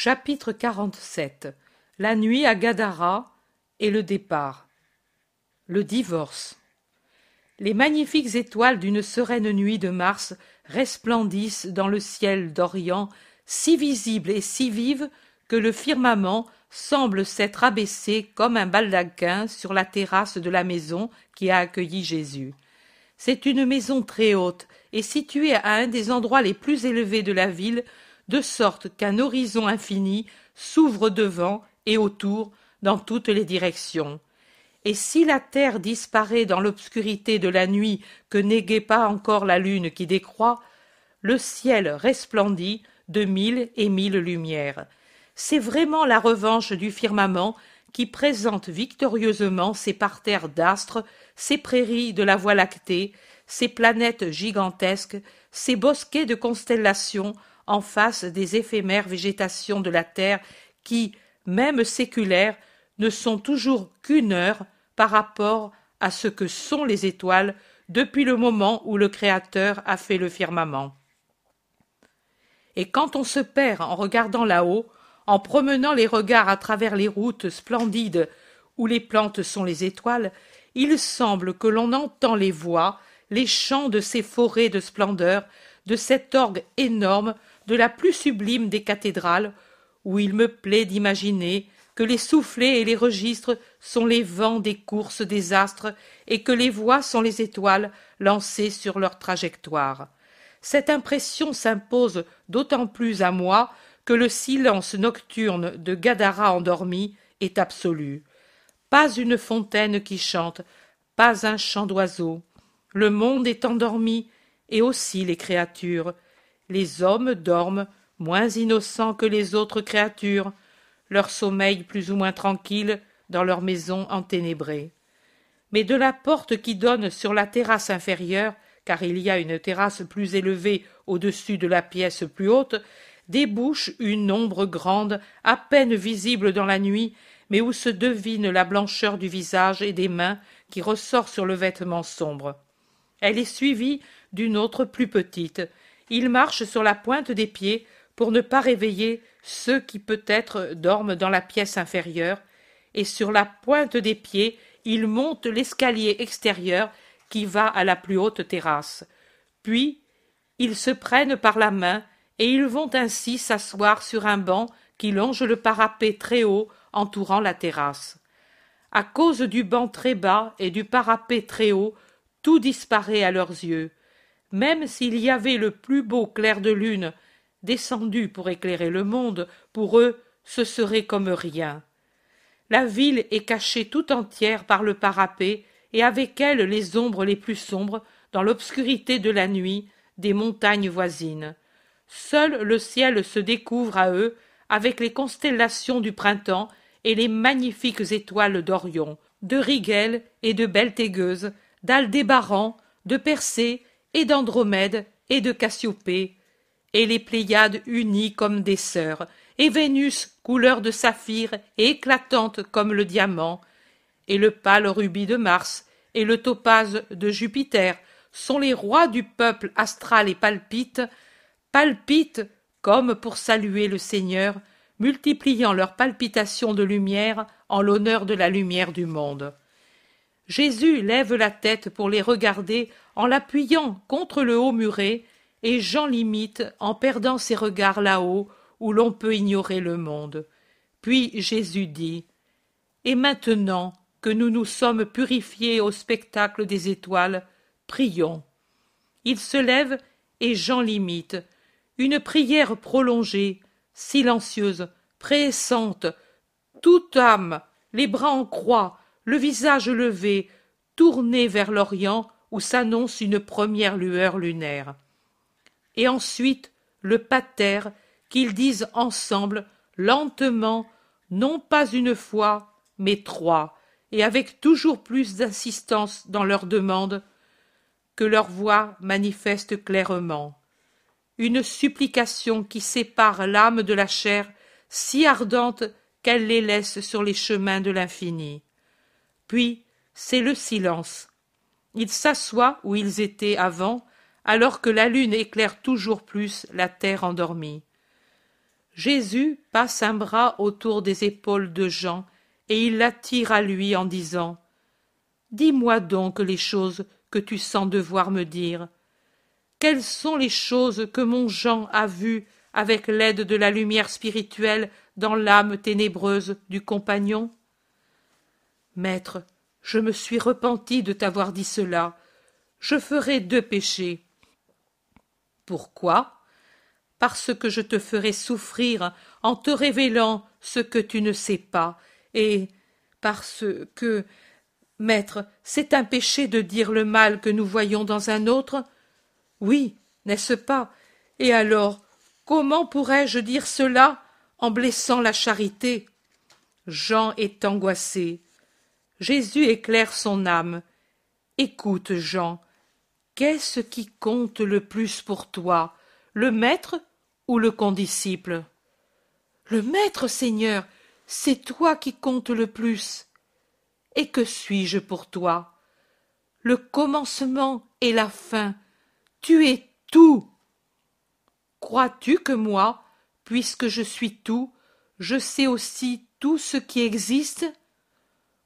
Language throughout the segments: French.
Chapitre 47 La nuit à Gadara et le départ. Le divorce. Les magnifiques étoiles d'une sereine nuit de mars resplendissent dans le ciel d'Orient, si visibles et si vives que le firmament semble s'être abaissé comme un baldaquin sur la terrasse de la maison qui a accueilli Jésus. C'est une maison très haute et située à un des endroits les plus élevés de la ville de sorte qu'un horizon infini s'ouvre devant et autour dans toutes les directions. Et si la terre disparaît dans l'obscurité de la nuit que n'égaie pas encore la lune qui décroît, le ciel resplendit de mille et mille lumières. C'est vraiment la revanche du firmament qui présente victorieusement ses parterres d'astres, ses prairies de la Voie lactée, ses planètes gigantesques, ses bosquets de constellations en face des éphémères végétations de la terre qui, même séculaires, ne sont toujours qu'une heure par rapport à ce que sont les étoiles depuis le moment où le Créateur a fait le firmament. Et quand on se perd en regardant là-haut, en promenant les regards à travers les routes splendides où les plantes sont les étoiles, il semble que l'on entend les voix, les chants de ces forêts de splendeur, de cet orgue énorme de la plus sublime des cathédrales, où il me plaît d'imaginer que les soufflets et les registres sont les vents des courses des astres et que les voix sont les étoiles lancées sur leur trajectoire. Cette impression s'impose d'autant plus à moi que le silence nocturne de Gadara endormi est absolu. Pas une fontaine qui chante, pas un chant d'oiseau. Le monde est endormi, et aussi les créatures, les hommes dorment, moins innocents que les autres créatures, leur sommeil plus ou moins tranquille dans leur maison enténébrée. Mais de la porte qui donne sur la terrasse inférieure, car il y a une terrasse plus élevée au-dessus de la pièce plus haute, débouche une ombre grande, à peine visible dans la nuit, mais où se devine la blancheur du visage et des mains qui ressort sur le vêtement sombre. Elle est suivie d'une autre plus petite, ils marchent sur la pointe des pieds pour ne pas réveiller ceux qui peut-être dorment dans la pièce inférieure, et sur la pointe des pieds ils montent l'escalier extérieur qui va à la plus haute terrasse. Puis ils se prennent par la main et ils vont ainsi s'asseoir sur un banc qui longe le parapet très haut entourant la terrasse. À cause du banc très bas et du parapet très haut, tout disparaît à leurs yeux même s'il y avait le plus beau clair de lune descendu pour éclairer le monde, pour eux ce serait comme rien. La ville est cachée tout entière par le parapet, et avec elle les ombres les plus sombres, dans l'obscurité de la nuit, des montagnes voisines. Seul le ciel se découvre à eux, avec les constellations du printemps et les magnifiques étoiles d'Orion, de Rigel et de Beltégueuse d'Aldébaran, de Persée, et d'Andromède, et de Cassiopée, et les Pléiades unies comme des sœurs, et Vénus, couleur de saphir et éclatante comme le diamant, et le pâle rubis de Mars, et le topaze de Jupiter, sont les rois du peuple astral et palpite, palpite comme pour saluer le Seigneur, multipliant leurs palpitations de lumière en l'honneur de la lumière du monde. Jésus lève la tête pour les regarder en l'appuyant contre le haut muret, et Jean l'imite en perdant ses regards là-haut où l'on peut ignorer le monde. Puis Jésus dit Et maintenant que nous nous sommes purifiés au spectacle des étoiles, prions. Il se lève et Jean l'imite. Une prière prolongée, silencieuse, pressante, toute âme, les bras en croix, le visage levé, tourné vers l'Orient où s'annonce une première lueur lunaire. Et ensuite le pater qu'ils disent ensemble, lentement, non pas une fois, mais trois, et avec toujours plus d'insistance dans leur demande que leur voix manifeste clairement. Une supplication qui sépare l'âme de la chair si ardente qu'elle les laisse sur les chemins de l'infini. Puis, c'est le silence. Ils s'assoient où ils étaient avant, alors que la lune éclaire toujours plus la terre endormie. Jésus passe un bras autour des épaules de Jean, et il l'attire à lui en disant Dis-moi donc les choses que tu sens devoir me dire. Quelles sont les choses que mon Jean a vues avec l'aide de la lumière spirituelle dans l'âme ténébreuse du compagnon maître je me suis repenti de t'avoir dit cela je ferai deux péchés pourquoi parce que je te ferai souffrir en te révélant ce que tu ne sais pas et parce que maître c'est un péché de dire le mal que nous voyons dans un autre oui n'est-ce pas et alors comment pourrais-je dire cela en blessant la charité Jean est angoissé jésus éclaire son âme écoute jean qu'est-ce qui compte le plus pour toi le maître ou le condisciple le maître seigneur c'est toi qui comptes le plus et que suis-je pour toi le commencement et la fin tu es tout crois-tu que moi puisque je suis tout je sais aussi tout ce qui existe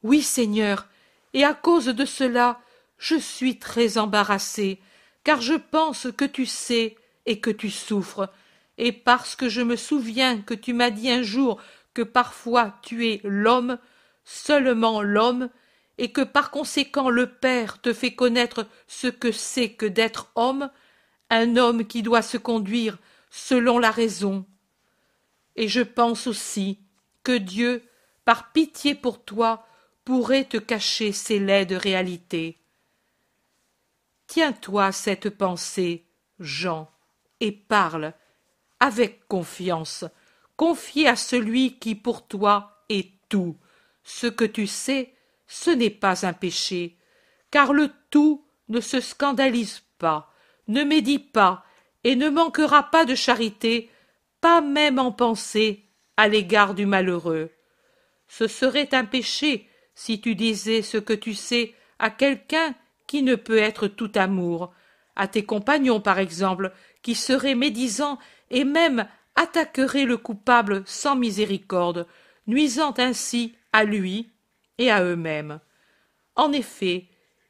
oui, Seigneur, et à cause de cela, je suis très embarrassé, car je pense que tu sais et que tu souffres, et parce que je me souviens que tu m'as dit un jour que parfois tu es l'homme, seulement l'homme, et que par conséquent le Père te fait connaître ce que c'est que d'être homme, un homme qui doit se conduire selon la raison. Et je pense aussi que Dieu, par pitié pour toi, pourrait te cacher ces laides réalités. Tiens-toi cette pensée, Jean, et parle, avec confiance, Confie à celui qui pour toi est tout. Ce que tu sais, ce n'est pas un péché, car le tout ne se scandalise pas, ne médit pas, et ne manquera pas de charité, pas même en pensée, à l'égard du malheureux. Ce serait un péché si tu disais ce que tu sais à quelqu'un qui ne peut être tout amour, à tes compagnons par exemple, qui seraient médisants et même attaqueraient le coupable sans miséricorde, nuisant ainsi à lui et à eux-mêmes. En effet,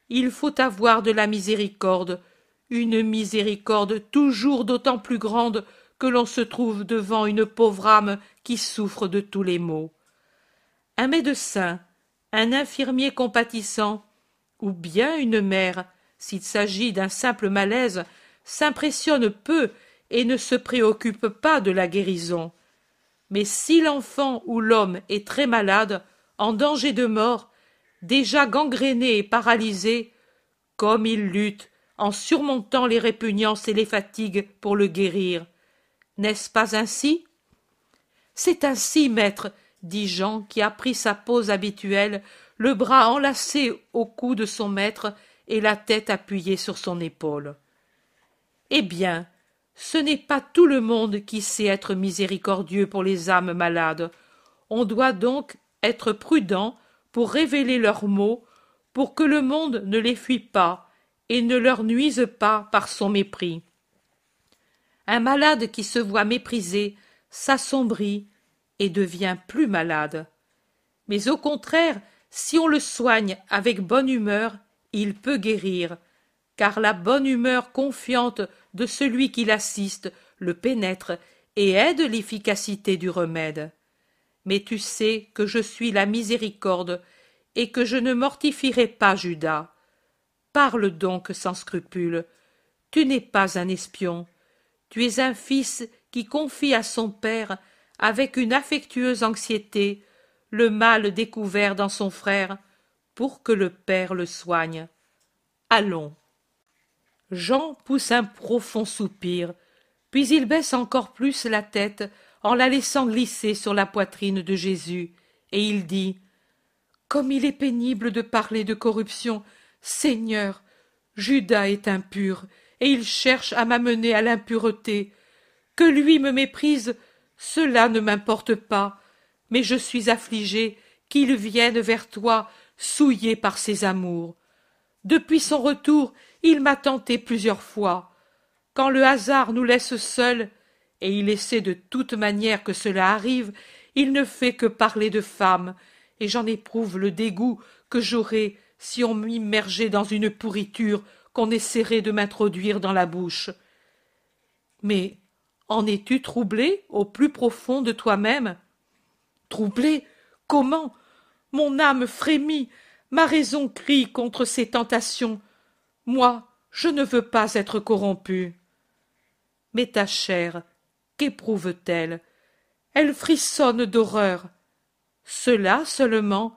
il faut avoir de la miséricorde, une miséricorde toujours d'autant plus grande que l'on se trouve devant une pauvre âme qui souffre de tous les maux. Un médecin un infirmier compatissant, ou bien une mère, s'il s'agit d'un simple malaise, s'impressionne peu et ne se préoccupe pas de la guérison. Mais si l'enfant ou l'homme est très malade, en danger de mort, déjà gangréné et paralysé, comme il lutte en surmontant les répugnances et les fatigues pour le guérir. N'est-ce pas ainsi C'est ainsi, maître, dit Jean, qui a pris sa pose habituelle, le bras enlacé au cou de son maître et la tête appuyée sur son épaule. Eh bien, ce n'est pas tout le monde qui sait être miséricordieux pour les âmes malades. On doit donc être prudent pour révéler leurs maux, pour que le monde ne les fuit pas et ne leur nuise pas par son mépris. Un malade qui se voit méprisé s'assombrit, et devient plus malade. Mais au contraire, si on le soigne avec bonne humeur, il peut guérir, car la bonne humeur confiante de celui qui l'assiste le pénètre et aide l'efficacité du remède. Mais tu sais que je suis la miséricorde et que je ne mortifierai pas Judas. Parle donc sans scrupule. Tu n'es pas un espion. Tu es un fils qui confie à son père avec une affectueuse anxiété, le mal découvert dans son frère, pour que le père le soigne. Allons. Jean pousse un profond soupir, puis il baisse encore plus la tête en la laissant glisser sur la poitrine de Jésus, et il dit Comme il est pénible de parler de corruption, Seigneur, Judas est impur, et il cherche à m'amener à l'impureté. Que lui me méprise cela ne m'importe pas, mais je suis affligée qu'il vienne vers toi souillé par ses amours. Depuis son retour, il m'a tenté plusieurs fois. Quand le hasard nous laisse seuls, et il essaie de toute manière que cela arrive, il ne fait que parler de femmes, et j'en éprouve le dégoût que j'aurais si on m'immergeait dans une pourriture qu'on essaierait de m'introduire dans la bouche. Mais en es-tu troublé au plus profond de toi-même Troublé Comment Mon âme frémit, ma raison crie contre ces tentations. Moi, je ne veux pas être corrompu. Mais ta chair, qu'éprouve-t-elle Elle frissonne d'horreur. Cela seulement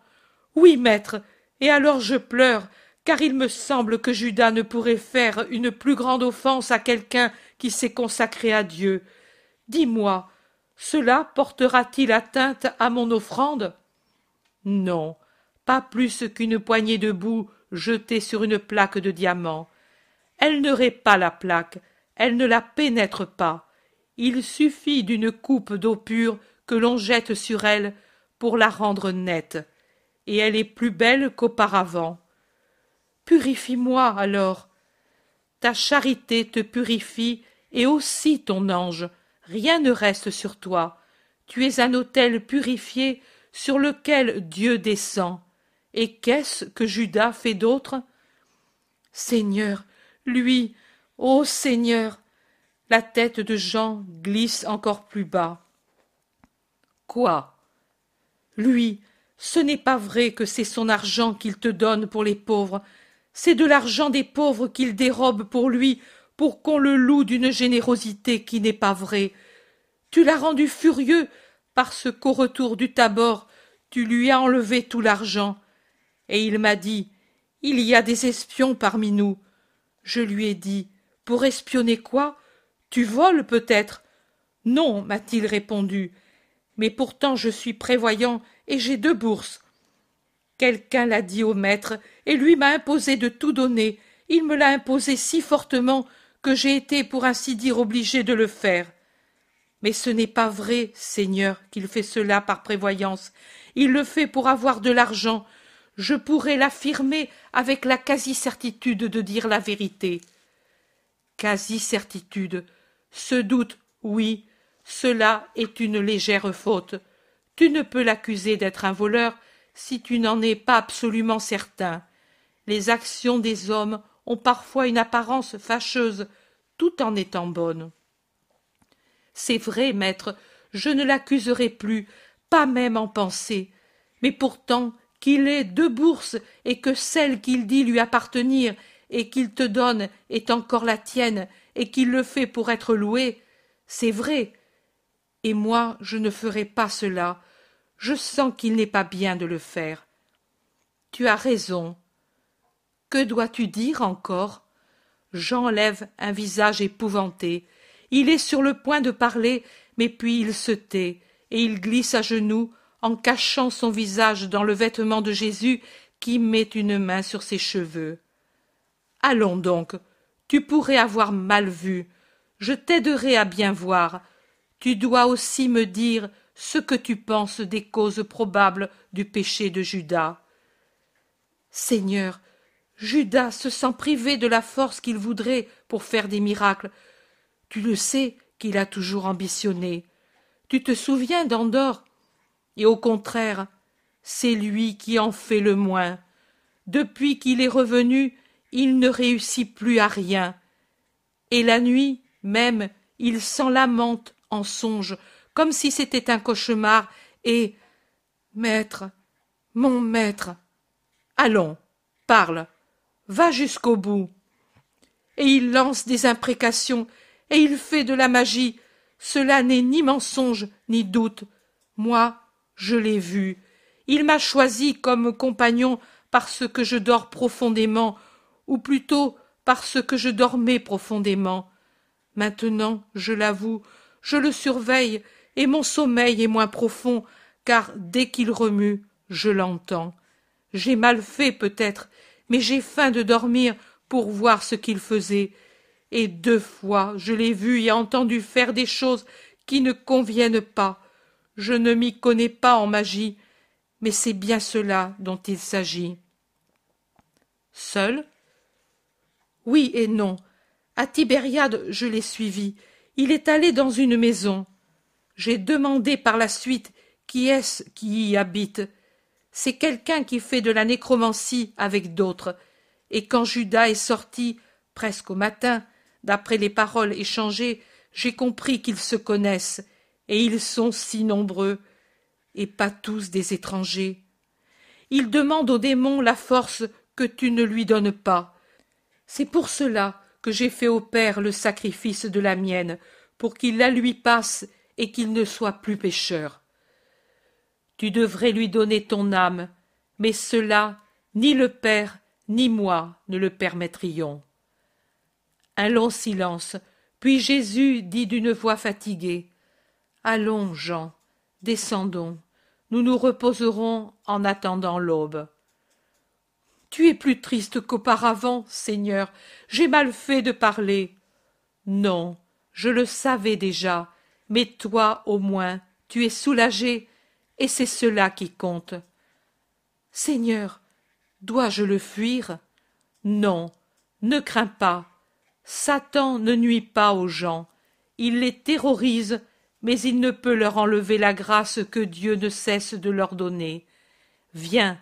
Oui, maître, et alors je pleure, car il me semble que Judas ne pourrait faire une plus grande offense à quelqu'un qui s'est consacré à Dieu. Dis-moi, cela portera-t-il atteinte à mon offrande Non, pas plus qu'une poignée de boue jetée sur une plaque de diamant. Elle ne pas la plaque, elle ne la pénètre pas. Il suffit d'une coupe d'eau pure que l'on jette sur elle pour la rendre nette, et elle est plus belle qu'auparavant. Purifie-moi alors, ta charité te purifie et aussi ton ange. Rien ne reste sur toi. Tu es un autel purifié sur lequel Dieu descend. Et qu'est-ce que Judas fait d'autre Seigneur, lui, ô Seigneur La tête de Jean glisse encore plus bas. Quoi Lui, ce n'est pas vrai que c'est son argent qu'il te donne pour les pauvres, c'est de l'argent des pauvres qu'il dérobe pour lui, pour qu'on le loue d'une générosité qui n'est pas vraie. Tu l'as rendu furieux parce qu'au retour du Tabor, tu lui as enlevé tout l'argent. Et il m'a dit Il y a des espions parmi nous. Je lui ai dit Pour espionner quoi Tu voles peut-être Non, m'a-t-il répondu. Mais pourtant je suis prévoyant et j'ai deux bourses. Quelqu'un l'a dit au maître, et lui m'a imposé de tout donner. Il me l'a imposé si fortement que j'ai été, pour ainsi dire, obligé de le faire. Mais ce n'est pas vrai, Seigneur, qu'il fait cela par prévoyance. Il le fait pour avoir de l'argent. Je pourrais l'affirmer avec la quasi-certitude de dire la vérité. Quasi-certitude. Ce doute, oui, cela est une légère faute. Tu ne peux l'accuser d'être un voleur si tu n'en es pas absolument certain. Les actions des hommes ont parfois une apparence fâcheuse, tout en étant bonnes. C'est vrai, maître, je ne l'accuserai plus, pas même en pensée. Mais pourtant, qu'il ait deux bourses et que celle qu'il dit lui appartenir et qu'il te donne est encore la tienne et qu'il le fait pour être loué, c'est vrai. Et moi, je ne ferai pas cela. Je sens qu'il n'est pas bien de le faire. Tu as raison. Que dois-tu dire encore J'enlève un visage épouvanté. Il est sur le point de parler, mais puis il se tait, et il glisse à genoux, en cachant son visage dans le vêtement de Jésus qui met une main sur ses cheveux. Allons donc, tu pourrais avoir mal vu. Je t'aiderai à bien voir. Tu dois aussi me dire ce que tu penses des causes probables du péché de Judas. Seigneur, Judas se sent privé de la force qu'il voudrait pour faire des miracles. Tu le sais qu'il a toujours ambitionné. Tu te souviens d'Andorre Et au contraire, c'est lui qui en fait le moins. Depuis qu'il est revenu, il ne réussit plus à rien. Et la nuit même, il s'en lamente en songe comme si c'était un cauchemar, et Maître, mon maître. Allons, parle, va jusqu'au bout. Et il lance des imprécations, et il fait de la magie. Cela n'est ni mensonge, ni doute. Moi, je l'ai vu. Il m'a choisi comme compagnon parce que je dors profondément, ou plutôt parce que je dormais profondément. Maintenant, je l'avoue, je le surveille, et mon sommeil est moins profond, car dès qu'il remue, je l'entends. J'ai mal fait peut-être, mais j'ai faim de dormir pour voir ce qu'il faisait, et deux fois je l'ai vu et entendu faire des choses qui ne conviennent pas. Je ne m'y connais pas en magie, mais c'est bien cela dont il s'agit. Seul Oui et non. À Tibériade, je l'ai suivi. Il est allé dans une maison. J'ai demandé par la suite qui est-ce qui y habite. C'est quelqu'un qui fait de la nécromancie avec d'autres. Et quand Judas est sorti, presque au matin, d'après les paroles échangées, j'ai compris qu'ils se connaissent, et ils sont si nombreux, et pas tous des étrangers. Il demandent au démon la force que tu ne lui donnes pas. C'est pour cela que j'ai fait au Père le sacrifice de la mienne, pour qu'il la lui passe et qu'il ne soit plus pécheur. Tu devrais lui donner ton âme, mais cela ni le Père ni moi ne le permettrions. Un long silence, puis Jésus dit d'une voix fatiguée. Allons, Jean, descendons, nous nous reposerons en attendant l'aube. Tu es plus triste qu'auparavant, Seigneur, j'ai mal fait de parler. Non, je le savais déjà, mais toi au moins tu es soulagé, et c'est cela qui compte. Seigneur, dois je le fuir? Non, ne crains pas. Satan ne nuit pas aux gens. Il les terrorise, mais il ne peut leur enlever la grâce que Dieu ne cesse de leur donner. Viens,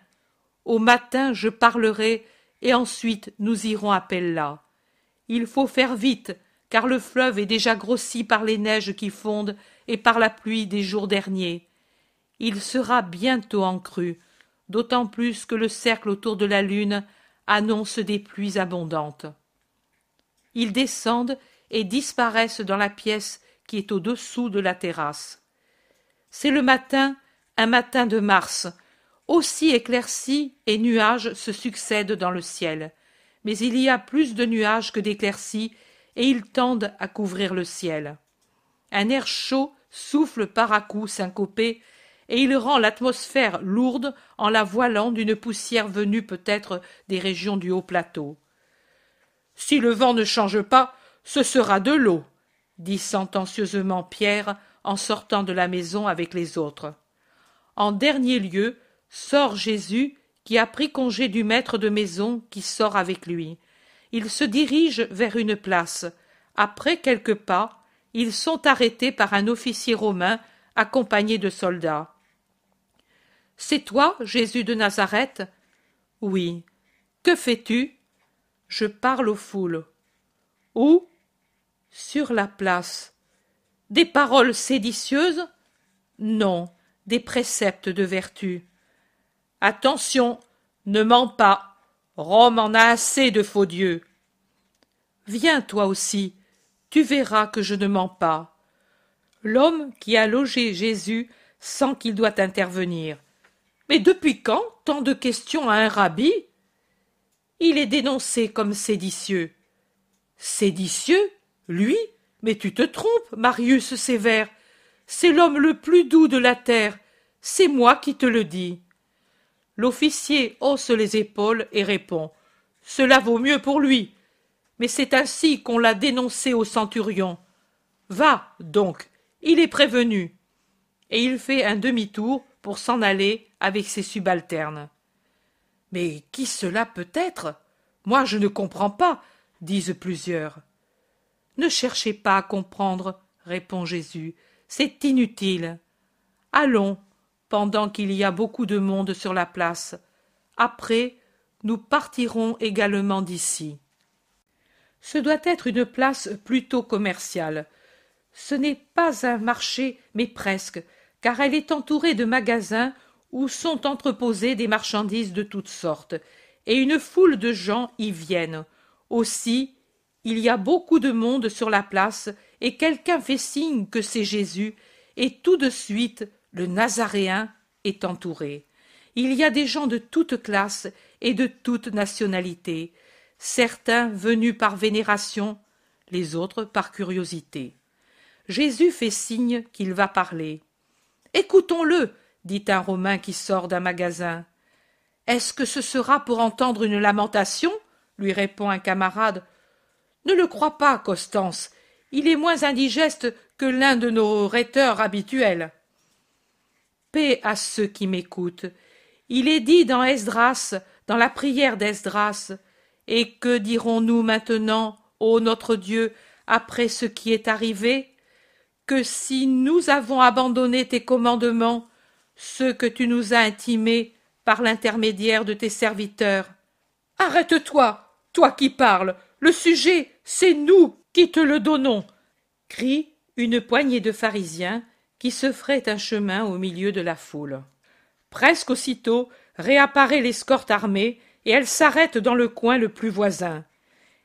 au matin je parlerai, et ensuite nous irons à Pella. Il faut faire vite, car le fleuve est déjà grossi par les neiges qui fondent et par la pluie des jours derniers. Il sera bientôt en crue, d'autant plus que le cercle autour de la lune annonce des pluies abondantes. Ils descendent et disparaissent dans la pièce qui est au-dessous de la terrasse. C'est le matin, un matin de mars. Aussi éclairci et nuages se succèdent dans le ciel. Mais il y a plus de nuages que d'éclaircies et ils tendent à couvrir le ciel. Un air chaud souffle par à coups syncopés, et il rend l'atmosphère lourde en la voilant d'une poussière venue peut-être des régions du haut plateau. Si le vent ne change pas, ce sera de l'eau, dit sentencieusement Pierre en sortant de la maison avec les autres. En dernier lieu, sort Jésus qui a pris congé du maître de maison qui sort avec lui ils se dirigent vers une place. Après quelques pas, ils sont arrêtés par un officier romain accompagné de soldats. C'est toi, Jésus de Nazareth Oui. Que fais-tu Je parle aux foules. Où Sur la place. Des paroles séditieuses Non, des préceptes de vertu. Attention, ne mens pas. Rome en a assez de faux dieux. Viens toi aussi, tu verras que je ne mens pas. L'homme qui a logé Jésus sent qu'il doit intervenir. Mais depuis quand tant de questions à un rabbi Il est dénoncé comme séditieux. Séditieux Lui Mais tu te trompes, Marius Sévère. C'est l'homme le plus doux de la terre. C'est moi qui te le dis. L'officier hausse les épaules et répond. Cela vaut mieux pour lui. Mais c'est ainsi qu'on l'a dénoncé au centurion. Va, donc, il est prévenu. Et il fait un demi-tour pour s'en aller avec ses subalternes. Mais qui cela peut être Moi, je ne comprends pas, disent plusieurs. Ne cherchez pas à comprendre, répond Jésus. C'est inutile. Allons, pendant qu'il y a beaucoup de monde sur la place. Après, nous partirons également d'ici. Ce doit être une place plutôt commerciale. Ce n'est pas un marché, mais presque, car elle est entourée de magasins où sont entreposées des marchandises de toutes sortes, et une foule de gens y viennent. Aussi, il y a beaucoup de monde sur la place, et quelqu'un fait signe que c'est Jésus, et tout de suite le Nazaréen est entouré. Il y a des gens de toutes classes et de toutes nationalités. certains venus par vénération, les autres par curiosité. Jésus fait signe qu'il va parler. Écoutons-le, dit un Romain qui sort d'un magasin. Est-ce que ce sera pour entendre une lamentation lui répond un camarade. Ne le crois pas, Constance. Il est moins indigeste que l'un de nos rhéteurs habituels. Paix à ceux qui m'écoutent. Il est dit dans Esdras, dans la prière d'Esdras, et que dirons-nous maintenant, ô notre Dieu, après ce qui est arrivé Que si nous avons abandonné tes commandements, ceux que tu nous as intimés par l'intermédiaire de tes serviteurs. Arrête-toi, toi qui parles, le sujet, c'est nous qui te le donnons crie une poignée de pharisiens qui se ferait un chemin au milieu de la foule. Presque aussitôt réapparaît l'escorte armée, et elle s'arrête dans le coin le plus voisin.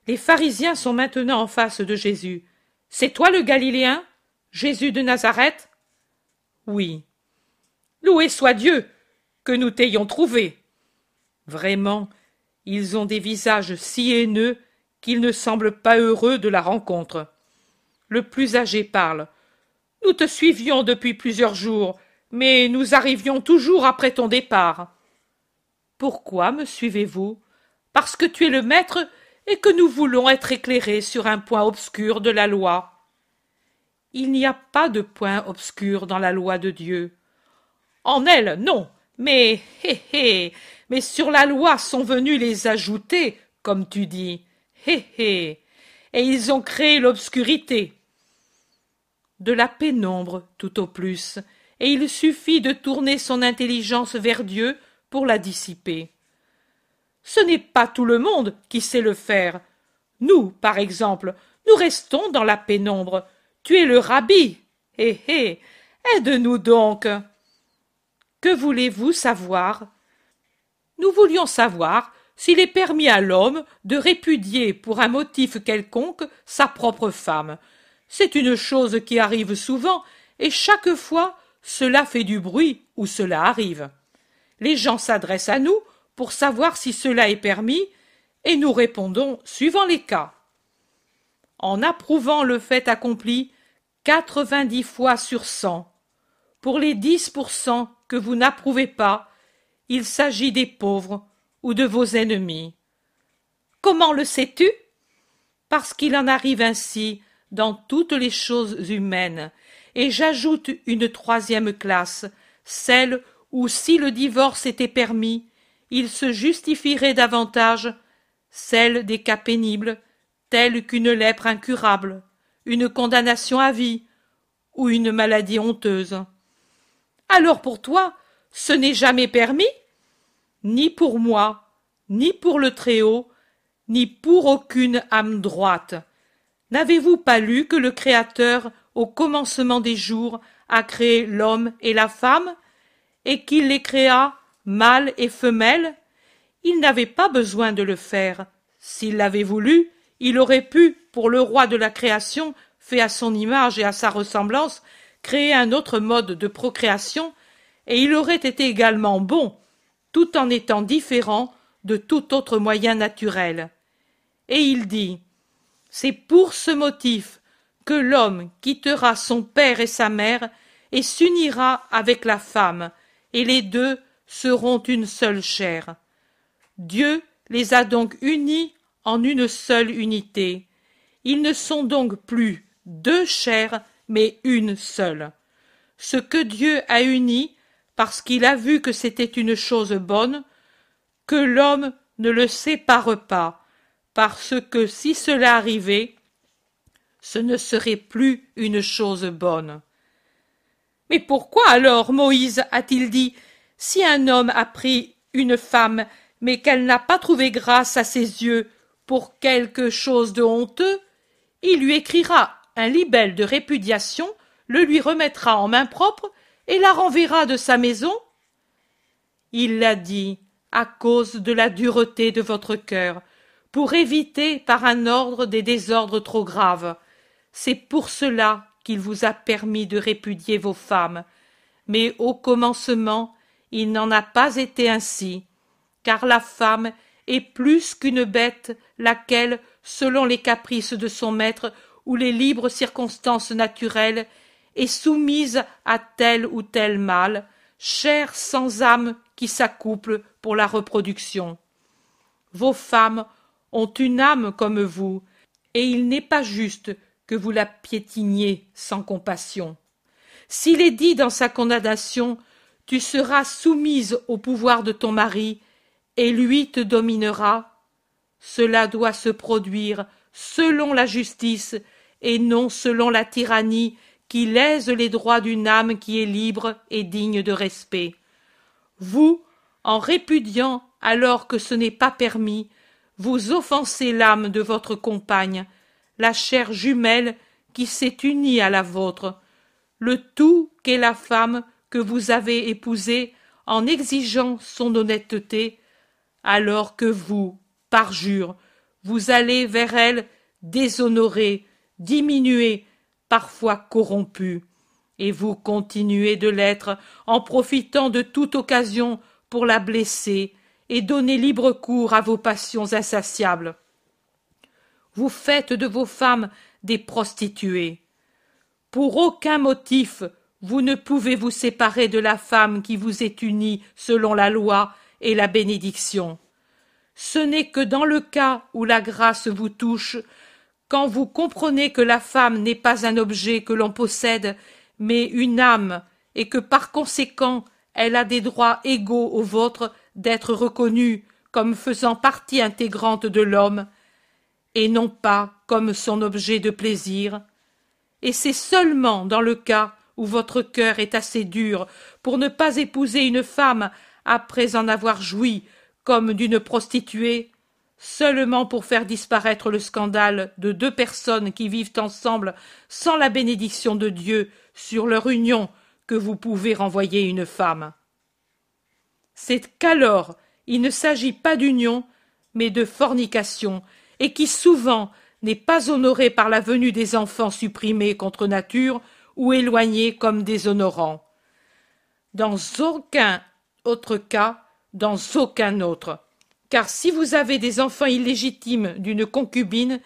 Les pharisiens sont maintenant en face de Jésus. C'est toi le Galiléen? Jésus de Nazareth? Oui. Loué soit Dieu, que nous t'ayons trouvé. Vraiment, ils ont des visages si haineux qu'ils ne semblent pas heureux de la rencontre. Le plus âgé parle, nous te suivions depuis plusieurs jours, mais nous arrivions toujours après ton départ. Pourquoi me suivez-vous Parce que tu es le maître et que nous voulons être éclairés sur un point obscur de la loi. Il n'y a pas de point obscur dans la loi de Dieu. En elle, non, mais hé hé, mais sur la loi sont venus les ajouter, comme tu dis. Hé hé, et ils ont créé l'obscurité de la pénombre tout au plus, et il suffit de tourner son intelligence vers Dieu pour la dissiper. Ce n'est pas tout le monde qui sait le faire. Nous, par exemple, nous restons dans la pénombre. Tu es le rabbi. Hé hé, aide-nous donc. Que voulez-vous savoir Nous voulions savoir s'il est permis à l'homme de répudier pour un motif quelconque sa propre femme, c'est une chose qui arrive souvent, et chaque fois cela fait du bruit ou cela arrive. Les gens s'adressent à nous pour savoir si cela est permis, et nous répondons suivant les cas. En approuvant le fait accompli, quatre-vingt-dix fois sur cent. Pour les dix pour cent que vous n'approuvez pas, il s'agit des pauvres ou de vos ennemis. Comment le sais-tu Parce qu'il en arrive ainsi dans toutes les choses humaines, et j'ajoute une troisième classe, celle où si le divorce était permis, il se justifierait davantage, celle des cas pénibles, tels qu'une lèpre incurable, une condamnation à vie, ou une maladie honteuse. Alors pour toi, ce n'est jamais permis? Ni pour moi, ni pour le Très-Haut, ni pour aucune âme droite. N'avez-vous pas lu que le Créateur, au commencement des jours, a créé l'homme et la femme, et qu'il les créa mâles et femelles Il n'avait pas besoin de le faire. S'il l'avait voulu, il aurait pu, pour le roi de la création, fait à son image et à sa ressemblance, créer un autre mode de procréation, et il aurait été également bon, tout en étant différent de tout autre moyen naturel. Et il dit c'est pour ce motif que l'homme quittera son père et sa mère et s'unira avec la femme, et les deux seront une seule chair. Dieu les a donc unis en une seule unité. Ils ne sont donc plus deux chairs, mais une seule. Ce que Dieu a uni, parce qu'il a vu que c'était une chose bonne, que l'homme ne le sépare pas, parce que si cela arrivait, ce ne serait plus une chose bonne. Mais pourquoi alors Moïse a-t-il dit Si un homme a pris une femme, mais qu'elle n'a pas trouvé grâce à ses yeux pour quelque chose de honteux, il lui écrira un libelle de répudiation, le lui remettra en main propre et la renverra de sa maison Il l'a dit à cause de la dureté de votre cœur, pour éviter par un ordre des désordres trop graves. C'est pour cela qu'il vous a permis de répudier vos femmes. Mais au commencement, il n'en a pas été ainsi, car la femme est plus qu'une bête laquelle, selon les caprices de son maître ou les libres circonstances naturelles, est soumise à tel ou tel mal, chair sans âme qui s'accouple pour la reproduction. Vos femmes ont une âme comme vous, et il n'est pas juste que vous la piétiniez sans compassion. S'il est dit dans sa condamnation Tu seras soumise au pouvoir de ton mari, et lui te dominera, cela doit se produire selon la justice et non selon la tyrannie qui lèse les droits d'une âme qui est libre et digne de respect. Vous, en répudiant alors que ce n'est pas permis, vous offensez l'âme de votre compagne, la chair jumelle qui s'est unie à la vôtre, le tout qu'est la femme que vous avez épousée en exigeant son honnêteté, alors que vous, parjure, vous allez vers elle déshonorée, diminuée, parfois corrompue, et vous continuez de l'être en profitant de toute occasion pour la blesser, et donnez libre cours à vos passions insatiables. Vous faites de vos femmes des prostituées. Pour aucun motif vous ne pouvez vous séparer de la femme qui vous est unie selon la loi et la bénédiction. Ce n'est que dans le cas où la grâce vous touche, quand vous comprenez que la femme n'est pas un objet que l'on possède, mais une âme, et que par conséquent elle a des droits égaux aux vôtres d'être reconnu comme faisant partie intégrante de l'homme, et non pas comme son objet de plaisir, et c'est seulement dans le cas où votre cœur est assez dur pour ne pas épouser une femme après en avoir joui comme d'une prostituée, seulement pour faire disparaître le scandale de deux personnes qui vivent ensemble sans la bénédiction de Dieu sur leur union que vous pouvez renvoyer une femme c'est qu'alors il ne s'agit pas d'union, mais de fornication, et qui souvent n'est pas honorée par la venue des enfants supprimés contre nature ou éloignés comme déshonorants. Dans aucun autre cas, dans aucun autre. Car si vous avez des enfants illégitimes d'une concubine,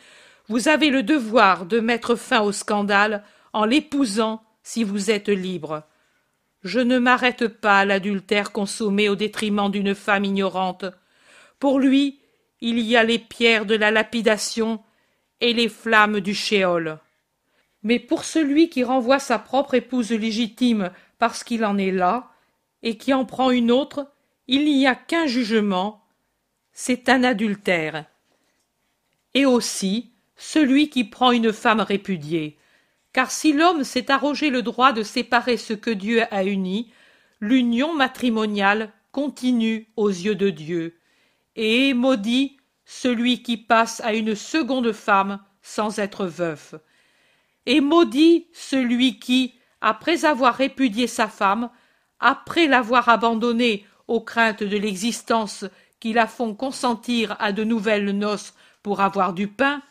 vous avez le devoir de mettre fin au scandale en l'épousant si vous êtes libre. Je ne m'arrête pas à l'adultère consommé au détriment d'une femme ignorante. Pour lui, il y a les pierres de la lapidation et les flammes du shéol. Mais pour celui qui renvoie sa propre épouse légitime parce qu'il en est là, et qui en prend une autre, il n'y a qu'un jugement, c'est un adultère. Et aussi celui qui prend une femme répudiée, car si l'homme s'est arrogé le droit de séparer ce que Dieu a uni, l'union matrimoniale continue aux yeux de Dieu. Et maudit celui qui passe à une seconde femme sans être veuf. Et maudit celui qui, après avoir répudié sa femme, après l'avoir abandonnée aux craintes de l'existence qui la font consentir à de nouvelles noces pour avoir du pain,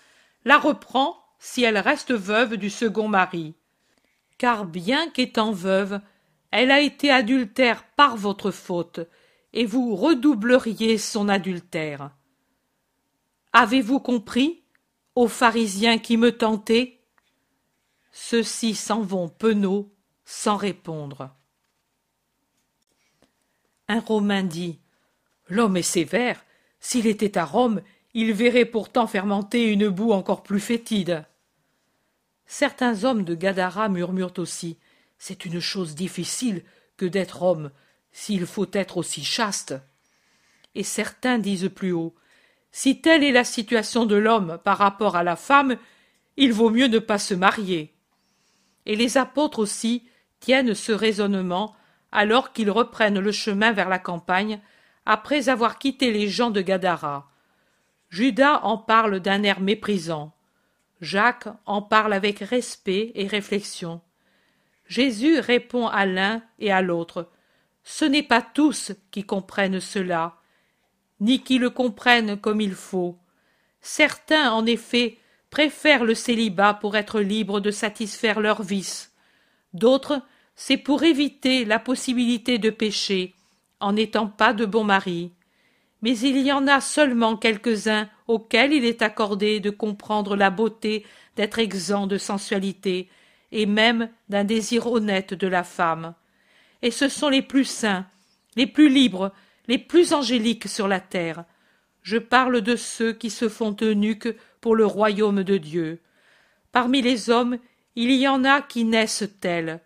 la reprend si elle reste veuve du second mari. Car bien qu'étant veuve, elle a été adultère par votre faute, et vous redoubleriez son adultère. Avez-vous compris, ô pharisiens qui me tentez Ceux-ci s'en vont penauds, sans répondre. Un Romain dit L'homme est sévère. S'il était à Rome, il verrait pourtant fermenter une boue encore plus fétide. Certains hommes de Gadara murmurent aussi C'est une chose difficile que d'être homme, s'il faut être aussi chaste. Et certains disent plus haut Si telle est la situation de l'homme par rapport à la femme, il vaut mieux ne pas se marier. Et les apôtres aussi tiennent ce raisonnement alors qu'ils reprennent le chemin vers la campagne après avoir quitté les gens de Gadara. Judas en parle d'un air méprisant. Jacques en parle avec respect et réflexion. Jésus répond à l'un et à l'autre. Ce n'est pas tous qui comprennent cela, ni qui le comprennent comme il faut. Certains, en effet, préfèrent le célibat pour être libres de satisfaire leurs vices. D'autres, c'est pour éviter la possibilité de pécher, en n'étant pas de bon mari mais il y en a seulement quelques-uns auxquels il est accordé de comprendre la beauté d'être exempt de sensualité et même d'un désir honnête de la femme. Et ce sont les plus saints, les plus libres, les plus angéliques sur la terre. Je parle de ceux qui se font eunuques pour le royaume de Dieu. Parmi les hommes, il y en a qui naissent tels,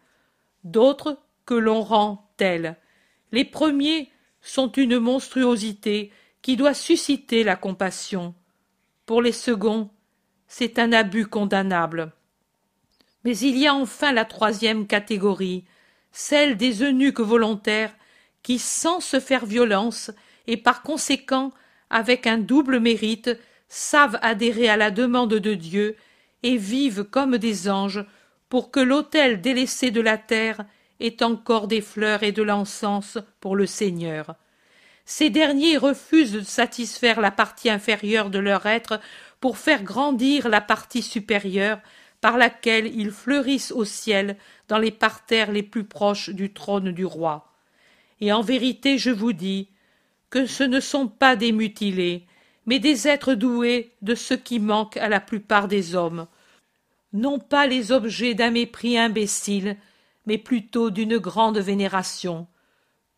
d'autres que l'on rend tels. Les premiers sont une monstruosité qui doit susciter la compassion. Pour les seconds, c'est un abus condamnable. Mais il y a enfin la troisième catégorie, celle des eunuques volontaires qui, sans se faire violence, et par conséquent avec un double mérite, savent adhérer à la demande de Dieu et vivent comme des anges pour que l'autel délaissé de la terre est encore des fleurs et de l'encens pour le Seigneur. Ces derniers refusent de satisfaire la partie inférieure de leur être pour faire grandir la partie supérieure par laquelle ils fleurissent au ciel dans les parterres les plus proches du trône du roi. Et en vérité je vous dis que ce ne sont pas des mutilés, mais des êtres doués de ce qui manque à la plupart des hommes, non pas les objets d'un mépris imbécile, mais plutôt d'une grande vénération,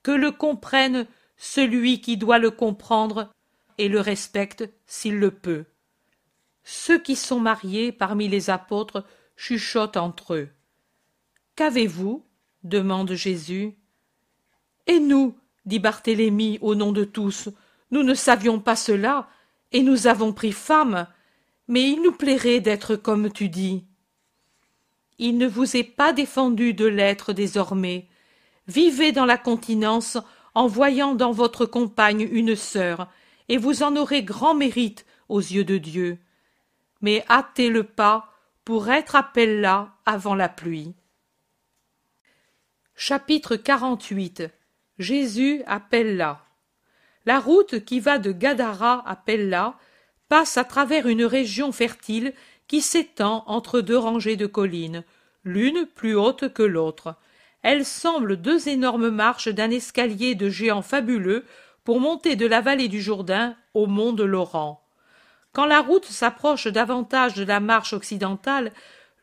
que le comprenne celui qui doit le comprendre et le respecte s'il le peut. Ceux qui sont mariés parmi les apôtres chuchotent entre eux. Qu'avez-vous demande Jésus. Et nous dit Barthélemy au nom de tous, nous ne savions pas cela, et nous avons pris femme, mais il nous plairait d'être comme tu dis. Il ne vous est pas défendu de l'être désormais. Vivez dans la continence en voyant dans votre compagne une sœur, et vous en aurez grand mérite aux yeux de Dieu. Mais hâtez le pas pour être à Pella avant la pluie. Chapitre 48 Jésus à Pella La route qui va de Gadara à Pella passe à travers une région fertile qui s'étend entre deux rangées de collines, l'une plus haute que l'autre. elles semblent deux énormes marches d'un escalier de géant fabuleux pour monter de la vallée du Jourdain au mont de Laurent. Quand la route s'approche davantage de la marche occidentale,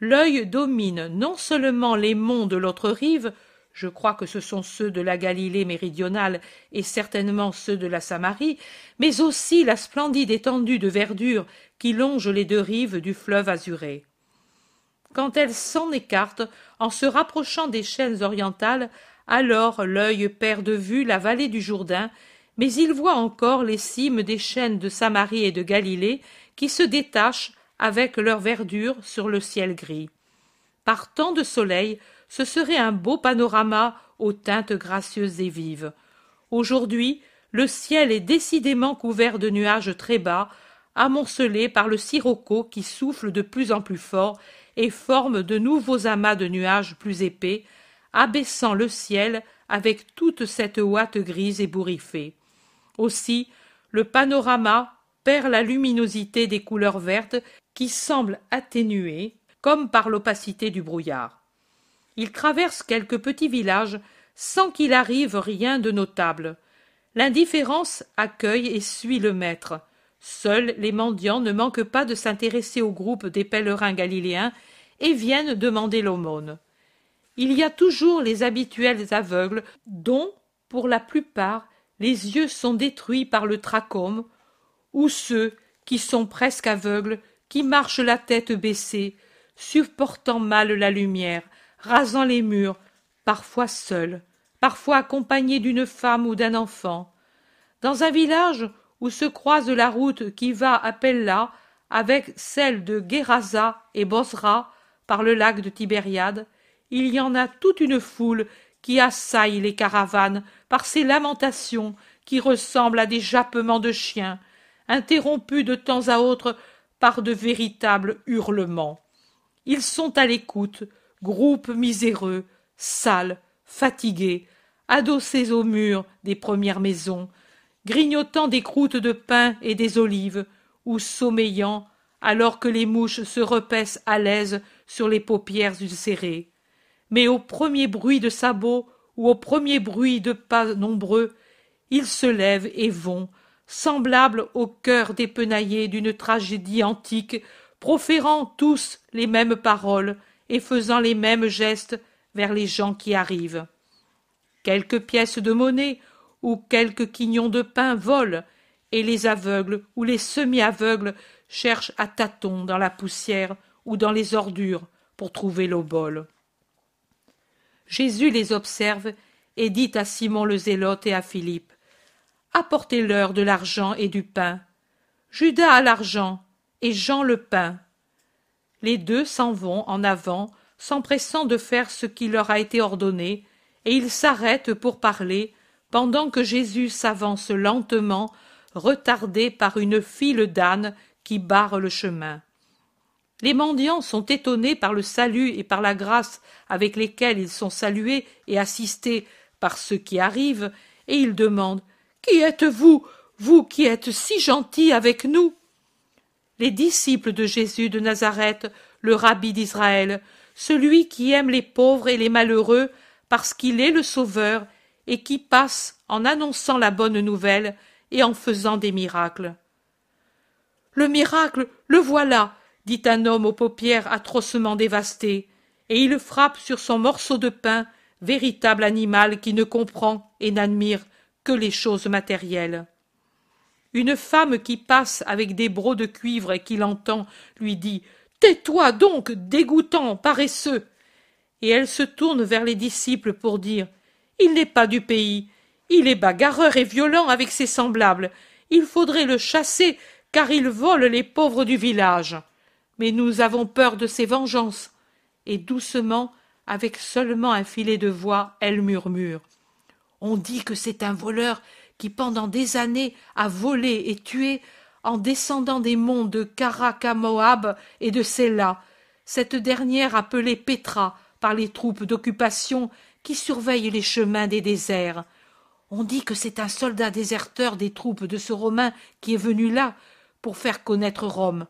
l'œil domine non seulement les monts de l'autre rive, je crois que ce sont ceux de la Galilée méridionale et certainement ceux de la Samarie, mais aussi la splendide étendue de verdure qui longe les deux rives du fleuve azuré. Quand elle s'en écarte, en se rapprochant des chaînes orientales, alors l'œil perd de vue la vallée du Jourdain, mais il voit encore les cimes des chaînes de Samarie et de Galilée qui se détachent avec leur verdure sur le ciel gris. Par tant de soleil, ce serait un beau panorama aux teintes gracieuses et vives. Aujourd'hui, le ciel est décidément couvert de nuages très bas, amoncelés par le sirocco qui souffle de plus en plus fort et forme de nouveaux amas de nuages plus épais, abaissant le ciel avec toute cette ouate grise ébouriffée. Aussi, le panorama perd la luminosité des couleurs vertes qui semblent atténuées comme par l'opacité du brouillard il traverse quelques petits villages sans qu'il arrive rien de notable. L'indifférence accueille et suit le maître. Seuls les mendiants ne manquent pas de s'intéresser au groupe des pèlerins galiléens et viennent demander l'aumône. Il y a toujours les habituels aveugles dont, pour la plupart, les yeux sont détruits par le trachome, ou ceux qui sont presque aveugles, qui marchent la tête baissée, supportant mal la lumière, rasant les murs, parfois seul, parfois accompagné d'une femme ou d'un enfant. Dans un village où se croise la route qui va à Pella avec celle de Gerasa et Bosra par le lac de Tibériade, il y en a toute une foule qui assaille les caravanes par ces lamentations qui ressemblent à des jappements de chiens, interrompus de temps à autre par de véritables hurlements. Ils sont à l'écoute, groupes miséreux, sales, fatigués, adossés aux murs des premières maisons, grignotant des croûtes de pain et des olives, ou sommeillant alors que les mouches se repaissent à l'aise sur les paupières ulcérées. Mais au premier bruit de sabots ou au premier bruit de pas nombreux, ils se lèvent et vont, semblables au cœur dépenaillé d'une tragédie antique, proférant tous les mêmes paroles et faisant les mêmes gestes vers les gens qui arrivent. Quelques pièces de monnaie ou quelques quignons de pain volent, et les aveugles ou les semi-aveugles cherchent à tâtons dans la poussière ou dans les ordures pour trouver l'obole. Jésus les observe et dit à Simon le Zélote et à Philippe Apportez-leur de l'argent et du pain. Judas a l'argent et Jean le pain les deux s'en vont en avant, s'empressant de faire ce qui leur a été ordonné, et ils s'arrêtent pour parler, pendant que Jésus s'avance lentement, retardé par une file d'ânes qui barre le chemin. Les mendiants sont étonnés par le salut et par la grâce avec lesquelles ils sont salués et assistés par ceux qui arrivent, et ils demandent Qui êtes-vous, vous qui êtes si gentil avec nous les disciples de Jésus de Nazareth, le rabbi d'Israël, celui qui aime les pauvres et les malheureux parce qu'il est le Sauveur et qui passe en annonçant la bonne nouvelle et en faisant des miracles. Le miracle, le voilà, dit un homme aux paupières atrocement dévastées, et il frappe sur son morceau de pain, véritable animal qui ne comprend et n'admire que les choses matérielles. Une femme qui passe avec des brocs de cuivre et qui l'entend lui dit Tais-toi donc, dégoûtant, paresseux Et elle se tourne vers les disciples pour dire Il n'est pas du pays, il est bagarreur et violent avec ses semblables, il faudrait le chasser car il vole les pauvres du village. Mais nous avons peur de ses vengeances. Et doucement, avec seulement un filet de voix, elle murmure On dit que c'est un voleur qui pendant des années a volé et tué en descendant des monts de Caracamoab et de Sella, cette dernière appelée Petra par les troupes d'occupation qui surveillent les chemins des déserts. On dit que c'est un soldat déserteur des troupes de ce Romain qui est venu là pour faire connaître Rome.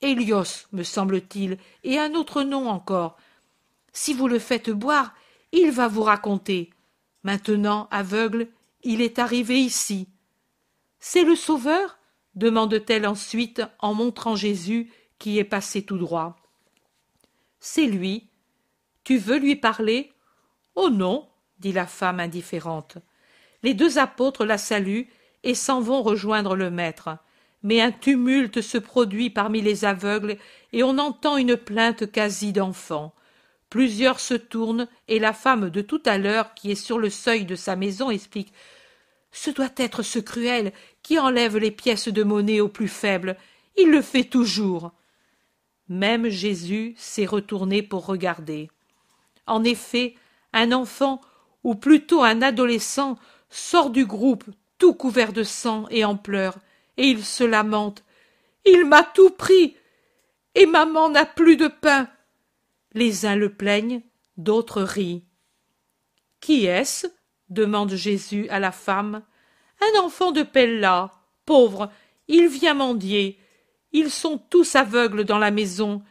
Hélios, me semble-t-il, et un autre nom encore. Si vous le faites boire, il va vous raconter. Maintenant, aveugle, il est arrivé ici. C'est le Sauveur demande-t-elle ensuite en montrant Jésus qui est passé tout droit. C'est lui. Tu veux lui parler Oh non, dit la femme indifférente. Les deux apôtres la saluent et s'en vont rejoindre le Maître. Mais un tumulte se produit parmi les aveugles et on entend une plainte quasi d'enfant. Plusieurs se tournent et la femme de tout à l'heure qui est sur le seuil de sa maison explique ce doit être ce cruel qui enlève les pièces de monnaie aux plus faibles. Il le fait toujours. Même Jésus s'est retourné pour regarder. En effet, un enfant, ou plutôt un adolescent, sort du groupe tout couvert de sang et en pleurs, et il se lamente. Il m'a tout pris, et maman n'a plus de pain. Les uns le plaignent, d'autres rient. Qui est-ce demande Jésus à la femme. Un enfant de Pella, pauvre, il vient mendier. Ils sont tous aveugles dans la maison.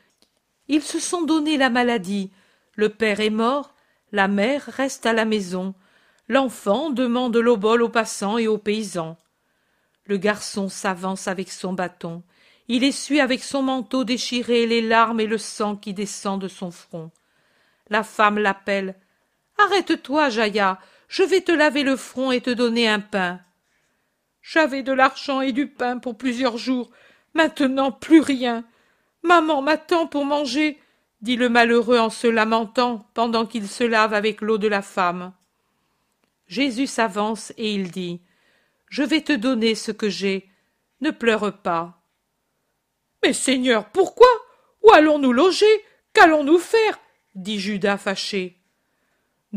Ils se sont donné la maladie. Le père est mort, la mère reste à la maison. L'enfant demande l'obole aux passants et aux paysans. Le garçon s'avance avec son bâton. Il essuie avec son manteau déchiré les larmes et le sang qui descend de son front. La femme l'appelle. Arrête-toi, Jaya. Je vais te laver le front et te donner un pain. J'avais de l'argent et du pain pour plusieurs jours. Maintenant plus rien. Maman m'attend pour manger, dit le malheureux en se lamentant pendant qu'il se lave avec l'eau de la femme. Jésus s'avance et il dit. Je vais te donner ce que j'ai. Ne pleure pas. Mais Seigneur, pourquoi? Où allons nous loger? Qu'allons nous faire? dit Judas fâché.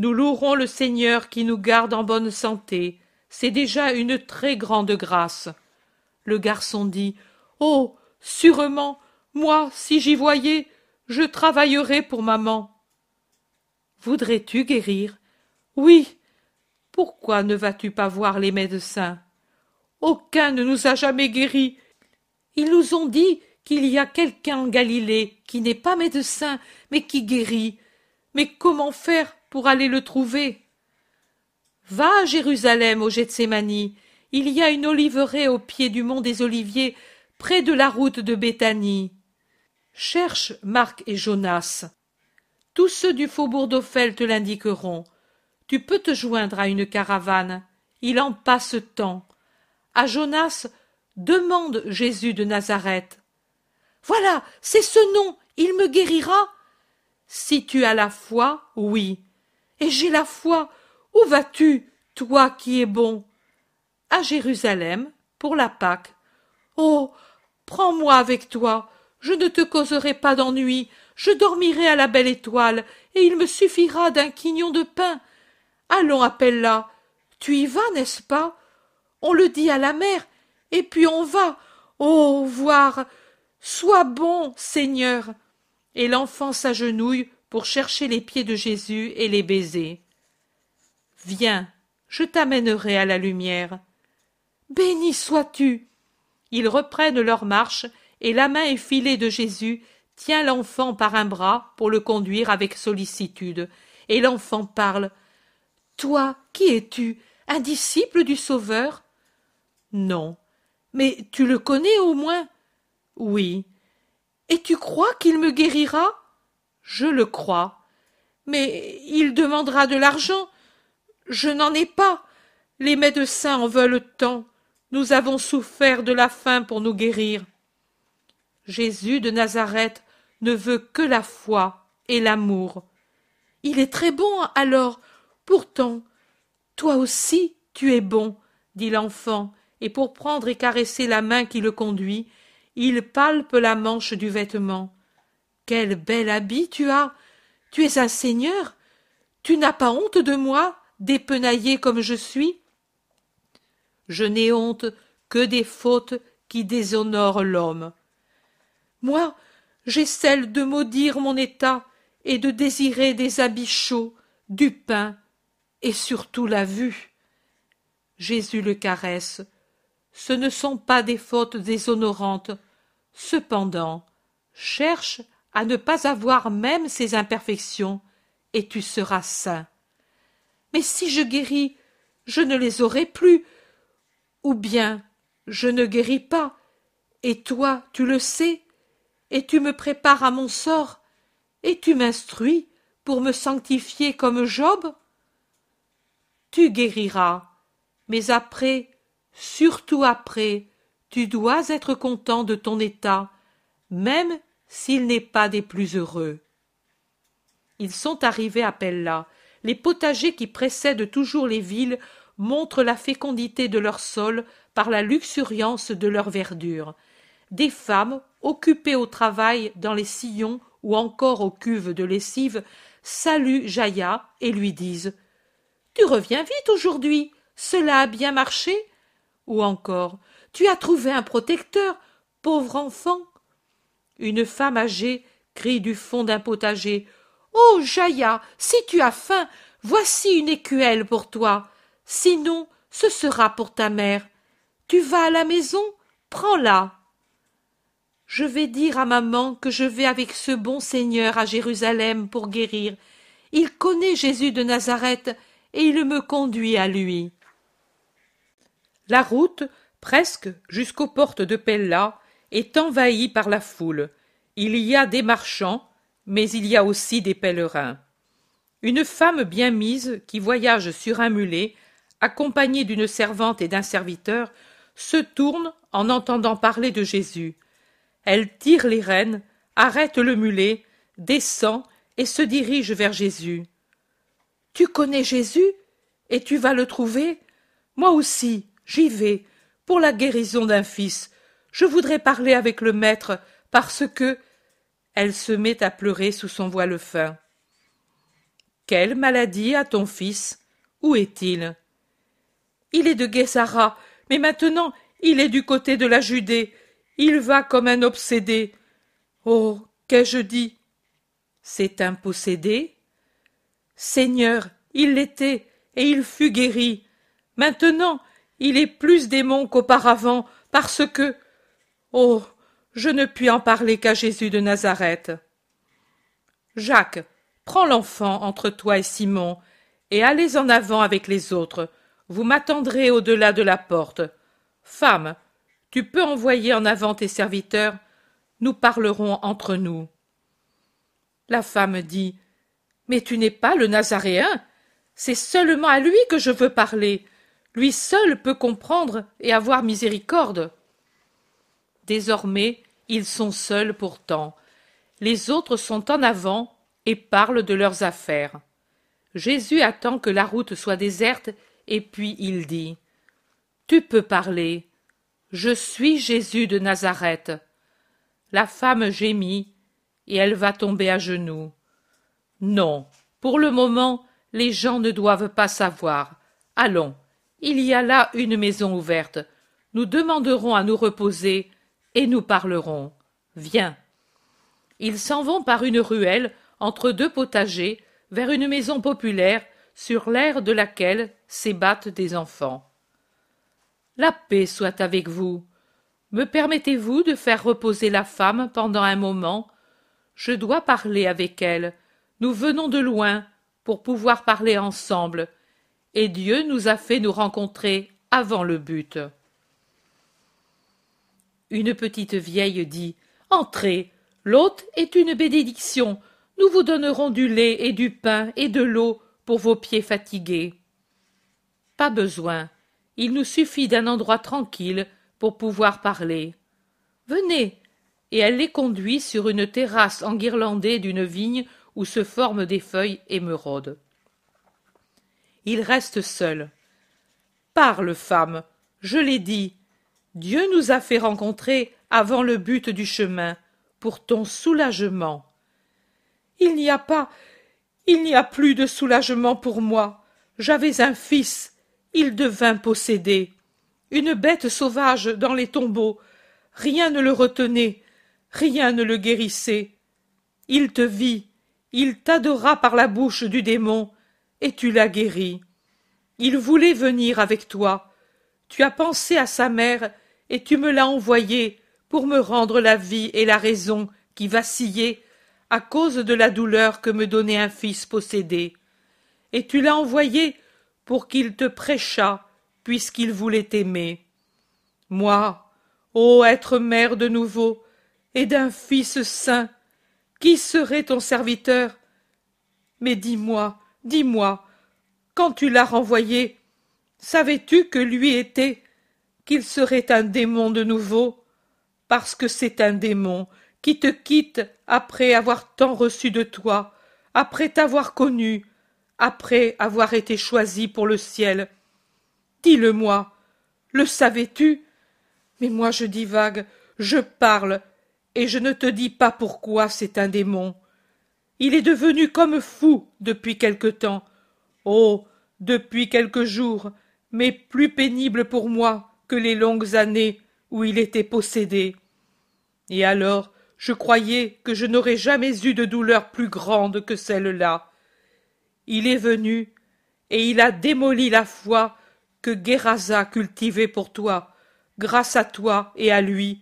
Nous louerons le Seigneur qui nous garde en bonne santé. C'est déjà une très grande grâce. Le garçon dit Oh, sûrement, moi, si j'y voyais, je travaillerais pour maman. Voudrais-tu guérir Oui. Pourquoi ne vas-tu pas voir les médecins Aucun ne nous a jamais guéris. Ils nous ont dit qu'il y a quelqu'un en Galilée qui n'est pas médecin, mais qui guérit. Mais comment faire pour aller le trouver. Va à Jérusalem, au Gethsemane. Il y a une oliveraie au pied du mont des Oliviers, près de la route de Béthanie. Cherche Marc et Jonas. Tous ceux du faubourg d'Ophel te l'indiqueront. Tu peux te joindre à une caravane. Il en passe tant. À Jonas, demande Jésus de Nazareth. Voilà, c'est ce nom, il me guérira. Si tu as la foi, oui et j'ai la foi. Où vas-tu, toi qui es bon À Jérusalem, pour la Pâque. Oh prends-moi avec toi. Je ne te causerai pas d'ennui. Je dormirai à la belle étoile, et il me suffira d'un quignon de pain. Allons, appelle-la. Tu y vas, n'est-ce pas On le dit à la mère, et puis on va. Oh, voir Sois bon, Seigneur. Et l'enfant s'agenouille pour chercher les pieds de Jésus et les baiser. Viens, je t'amènerai à la lumière. Béni sois-tu. Ils reprennent leur marche, et la main effilée de Jésus tient l'enfant par un bras pour le conduire avec sollicitude, et l'enfant parle. Toi, qui es-tu Un disciple du Sauveur Non. Mais tu le connais au moins Oui. Et tu crois qu'il me guérira je le crois. Mais il demandera de l'argent. Je n'en ai pas. Les médecins en veulent tant. Nous avons souffert de la faim pour nous guérir. Jésus de Nazareth ne veut que la foi et l'amour. Il est très bon alors. Pourtant, toi aussi tu es bon, dit l'enfant, et pour prendre et caresser la main qui le conduit, il palpe la manche du vêtement. Quel bel habit tu as. Tu es un seigneur. Tu n'as pas honte de moi, dépenaillé comme je suis. Je n'ai honte que des fautes qui déshonorent l'homme. Moi, j'ai celle de maudire mon état et de désirer des habits chauds, du pain et surtout la vue. Jésus le caresse. Ce ne sont pas des fautes déshonorantes. Cependant, cherche à ne pas avoir même ces imperfections, et tu seras saint. Mais si je guéris, je ne les aurai plus, ou bien je ne guéris pas, et toi tu le sais, et tu me prépares à mon sort, et tu m'instruis pour me sanctifier comme Job. Tu guériras, mais après, surtout après, tu dois être content de ton état, même s'il n'est pas des plus heureux. Ils sont arrivés à Pella. Les potagers qui précèdent toujours les villes montrent la fécondité de leur sol par la luxuriance de leur verdure. Des femmes, occupées au travail dans les sillons ou encore aux cuves de lessive, saluent Jaya et lui disent Tu reviens vite aujourd'hui, cela a bien marché. Ou encore Tu as trouvé un protecteur, pauvre enfant. Une femme âgée crie du fond d'un potager. Oh. Jaïa, si tu as faim, voici une écuelle pour toi. Sinon, ce sera pour ta mère. Tu vas à la maison? Prends-la. Je vais dire à maman que je vais avec ce bon Seigneur à Jérusalem pour guérir. Il connaît Jésus de Nazareth et il me conduit à lui. La route, presque jusqu'aux portes de Pella, est envahi par la foule. Il y a des marchands, mais il y a aussi des pèlerins. Une femme bien mise, qui voyage sur un mulet, accompagnée d'une servante et d'un serviteur, se tourne en entendant parler de Jésus. Elle tire les rênes, arrête le mulet, descend et se dirige vers Jésus. Tu connais Jésus et tu vas le trouver Moi aussi, j'y vais, pour la guérison d'un fils, je voudrais parler avec le maître, parce que. Elle se met à pleurer sous son voile fin. Quelle maladie a ton fils Où est-il Il est de Guessara, mais maintenant il est du côté de la Judée. Il va comme un obsédé. Oh, qu'ai-je dit C'est un possédé Seigneur, il l'était, et il fut guéri. Maintenant, il est plus démon qu'auparavant, parce que Oh. Je ne puis en parler qu'à Jésus de Nazareth. Jacques, prends l'enfant entre toi et Simon, et allez en avant avec les autres. Vous m'attendrez au delà de la porte. Femme, tu peux envoyer en avant tes serviteurs, nous parlerons entre nous. La femme dit. Mais tu n'es pas le Nazaréen. C'est seulement à lui que je veux parler. Lui seul peut comprendre et avoir miséricorde. Désormais, ils sont seuls pourtant. Les autres sont en avant et parlent de leurs affaires. Jésus attend que la route soit déserte et puis il dit Tu peux parler. Je suis Jésus de Nazareth. La femme gémit et elle va tomber à genoux. Non, pour le moment, les gens ne doivent pas savoir. Allons, il y a là une maison ouverte. Nous demanderons à nous reposer et nous parlerons. Viens. Ils s'en vont par une ruelle, entre deux potagers, vers une maison populaire, sur l'aire de laquelle s'ébattent des enfants. La paix soit avec vous. Me permettez-vous de faire reposer la femme pendant un moment Je dois parler avec elle. Nous venons de loin pour pouvoir parler ensemble, et Dieu nous a fait nous rencontrer avant le but. Une petite vieille dit Entrez, l'hôte est une bénédiction. Nous vous donnerons du lait et du pain et de l'eau pour vos pieds fatigués. Pas besoin. Il nous suffit d'un endroit tranquille pour pouvoir parler. Venez. Et elle les conduit sur une terrasse enguirlandée d'une vigne où se forment des feuilles émeraudes. Il reste seul. Parle, femme. Je l'ai dit. Dieu nous a fait rencontrer avant le but du chemin, pour ton soulagement. Il n'y a pas il n'y a plus de soulagement pour moi. J'avais un fils, il devint possédé. Une bête sauvage dans les tombeaux. Rien ne le retenait, rien ne le guérissait. Il te vit, il t'adora par la bouche du démon, et tu l'as guéri. Il voulait venir avec toi. Tu as pensé à sa mère et tu me l'as envoyé pour me rendre la vie et la raison qui vacillaient à cause de la douleur que me donnait un fils possédé. Et tu l'as envoyé pour qu'il te prêchât, puisqu'il voulait t'aimer. Moi, ô être mère de nouveau, et d'un fils saint, qui serait ton serviteur Mais dis-moi, dis-moi, quand tu l'as renvoyé, savais-tu que lui était, qu'il serait un démon de nouveau, parce que c'est un démon qui te quitte après avoir tant reçu de toi, après t'avoir connu, après avoir été choisi pour le ciel. Dis-le-moi, le, le savais-tu Mais moi je divague, je parle, et je ne te dis pas pourquoi c'est un démon. Il est devenu comme fou depuis quelque temps. Oh, depuis quelques jours, mais plus pénible pour moi, les longues années où il était possédé. Et alors, je croyais que je n'aurais jamais eu de douleur plus grande que celle-là. Il est venu, et il a démoli la foi que Guéraza cultivait pour toi, grâce à toi et à lui,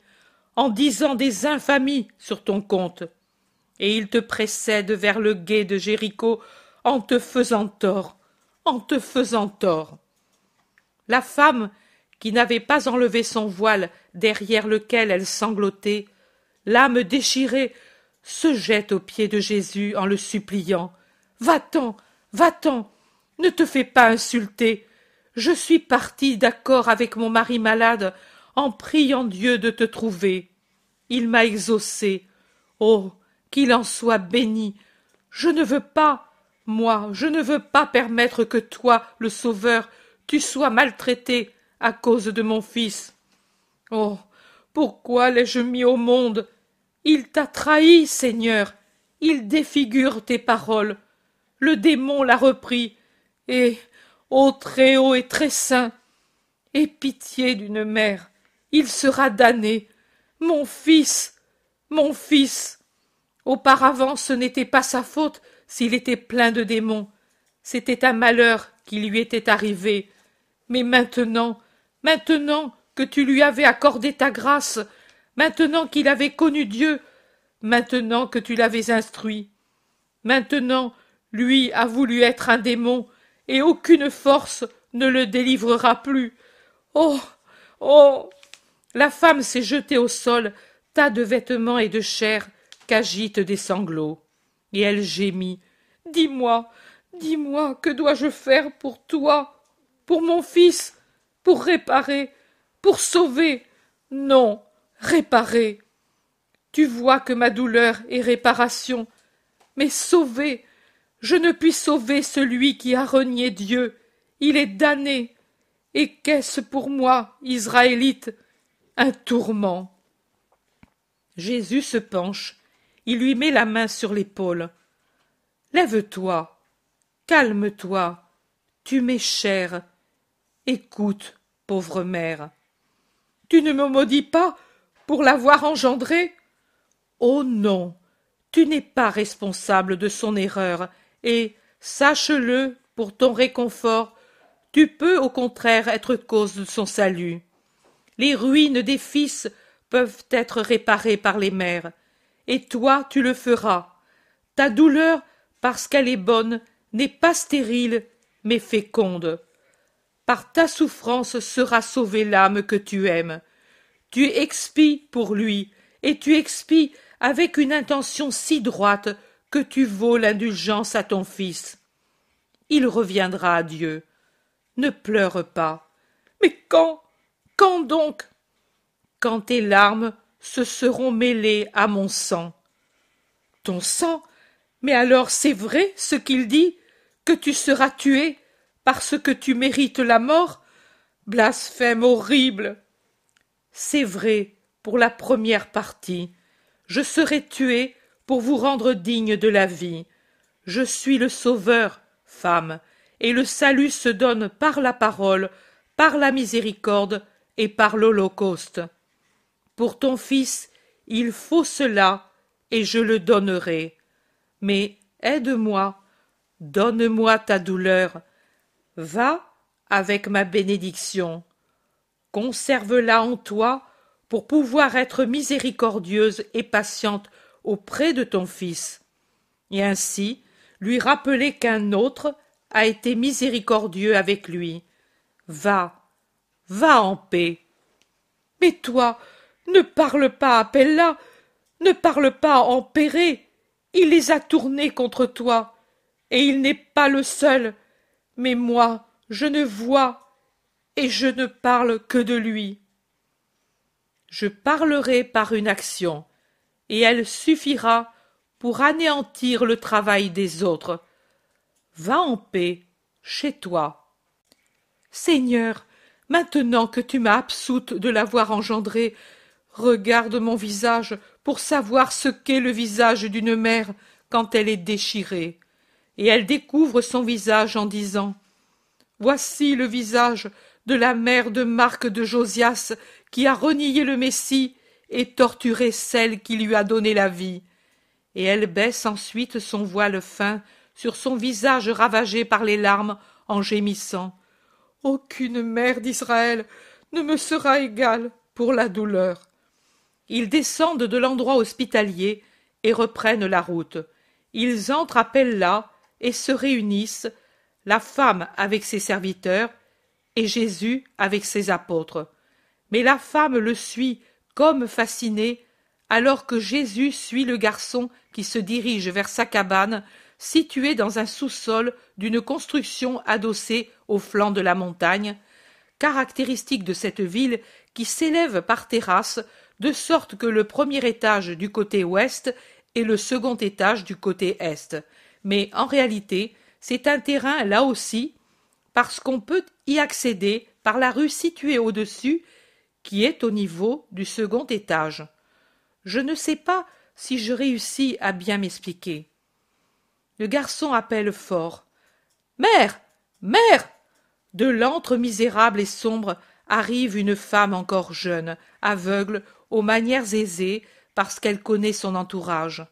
en disant des infamies sur ton compte. Et il te précède vers le guet de Jéricho en te faisant tort, en te faisant tort. La femme qui n'avait pas enlevé son voile derrière lequel elle sanglotait, l'âme déchirée, se jette aux pieds de Jésus en le suppliant. Va-t'en, va-t'en, ne te fais pas insulter. Je suis partie d'accord avec mon mari malade en priant Dieu de te trouver. Il m'a exaucé. Oh, qu'il en soit béni. Je ne veux pas, moi, je ne veux pas permettre que toi, le Sauveur, tu sois maltraité à cause de mon fils. Oh. Pourquoi l'ai je mis au monde? Il t'a trahi, Seigneur. Il défigure tes paroles. Le démon l'a repris. Et, ô très haut et très saint, aie pitié d'une mère. Il sera damné. Mon fils. Mon fils. Auparavant ce n'était pas sa faute s'il était plein de démons. C'était un malheur qui lui était arrivé. Mais maintenant maintenant que tu lui avais accordé ta grâce, maintenant qu'il avait connu Dieu, maintenant que tu l'avais instruit. Maintenant, lui a voulu être un démon, et aucune force ne le délivrera plus. Oh. Oh. La femme s'est jetée au sol, tas de vêtements et de chair qu'agitent des sanglots. Et elle gémit. Dis moi, dis moi, que dois je faire pour toi, pour mon fils, pour réparer, pour sauver. Non, réparer. Tu vois que ma douleur est réparation, mais sauver. Je ne puis sauver celui qui a renié Dieu. Il est damné. Et qu'est-ce pour moi, Israélite Un tourment. Jésus se penche. Il lui met la main sur l'épaule. Lève-toi. Calme-toi. Tu m'es cher écoute pauvre mère tu ne me maudis pas pour l'avoir engendré oh non tu n'es pas responsable de son erreur et sache-le pour ton réconfort tu peux au contraire être cause de son salut les ruines des fils peuvent être réparées par les mères et toi tu le feras ta douleur parce qu'elle est bonne n'est pas stérile mais féconde par ta souffrance sera sauvée l'âme que tu aimes. Tu expies pour lui, et tu expies avec une intention si droite que tu vaux l'indulgence à ton fils. Il reviendra à Dieu. Ne pleure pas. Mais quand Quand donc Quand tes larmes se seront mêlées à mon sang. Ton sang Mais alors c'est vrai ce qu'il dit Que tu seras tué parce que tu mérites la mort Blasphème horrible. C'est vrai, pour la première partie. Je serai tué pour vous rendre digne de la vie. Je suis le sauveur, femme, et le salut se donne par la parole, par la miséricorde et par l'Holocauste. Pour ton fils, il faut cela, et je le donnerai. Mais aide-moi, donne-moi ta douleur, va avec ma bénédiction. Conserve-la en toi pour pouvoir être miséricordieuse et patiente auprès de ton Fils, et ainsi lui rappeler qu'un autre a été miséricordieux avec lui. Va, va en paix. Mais toi, ne parle pas à Pella, ne parle pas à Il les a tournés contre toi, et il n'est pas le seul mais moi je ne vois et je ne parle que de lui. Je parlerai par une action, et elle suffira pour anéantir le travail des autres. Va en paix, chez toi. Seigneur, maintenant que tu m'as absoute de l'avoir engendré, regarde mon visage pour savoir ce qu'est le visage d'une mère quand elle est déchirée et elle découvre son visage en disant Voici le visage de la mère de Marc de Josias qui a renié le Messie et torturé celle qui lui a donné la vie. Et elle baisse ensuite son voile fin sur son visage ravagé par les larmes en gémissant. Aucune mère d'Israël ne me sera égale pour la douleur. Ils descendent de l'endroit hospitalier et reprennent la route. Ils entrent à Pella et se réunissent la femme avec ses serviteurs et Jésus avec ses apôtres. Mais la femme le suit comme fascinée, alors que Jésus suit le garçon qui se dirige vers sa cabane, située dans un sous-sol d'une construction adossée au flanc de la montagne, caractéristique de cette ville qui s'élève par terrasse, de sorte que le premier étage du côté ouest et le second étage du côté est mais en réalité, c'est un terrain là aussi, parce qu'on peut y accéder par la rue située au-dessus, qui est au niveau du second étage. Je ne sais pas si je réussis à bien m'expliquer. Le garçon appelle fort. Mère. Mère. De l'antre misérable et sombre arrive une femme encore jeune, aveugle, aux manières aisées, parce qu'elle connaît son entourage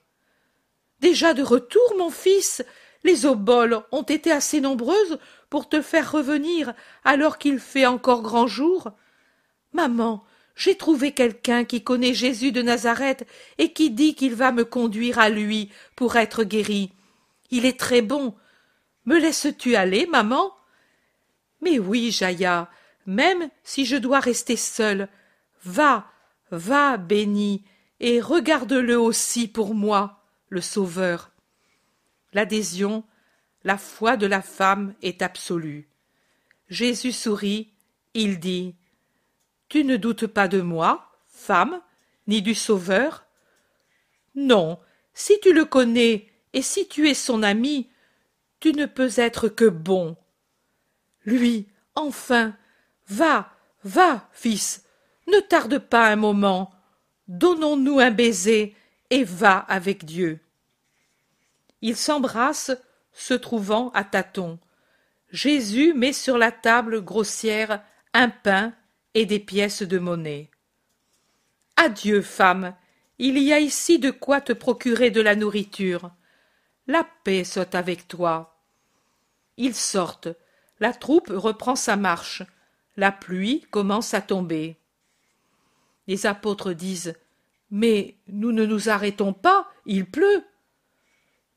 déjà de retour mon fils les oboles ont été assez nombreuses pour te faire revenir alors qu'il fait encore grand jour maman j'ai trouvé quelqu'un qui connaît jésus de nazareth et qui dit qu'il va me conduire à lui pour être guéri il est très bon me laisses tu aller maman mais oui jaïa même si je dois rester seule va va béni et regarde le aussi pour moi le Sauveur. L'adhésion, la foi de la femme est absolue. Jésus sourit, il dit Tu ne doutes pas de moi, femme, ni du Sauveur Non, si tu le connais et si tu es son ami, tu ne peux être que bon. Lui, enfin, va, va, fils, ne tarde pas un moment, donnons-nous un baiser et va avec Dieu. Ils s'embrassent, se trouvant à tâtons. Jésus met sur la table grossière un pain et des pièces de monnaie. Adieu, femme, il y a ici de quoi te procurer de la nourriture. La paix soit avec toi. Ils sortent. La troupe reprend sa marche. La pluie commence à tomber. Les apôtres disent mais nous ne nous arrêtons pas, il pleut.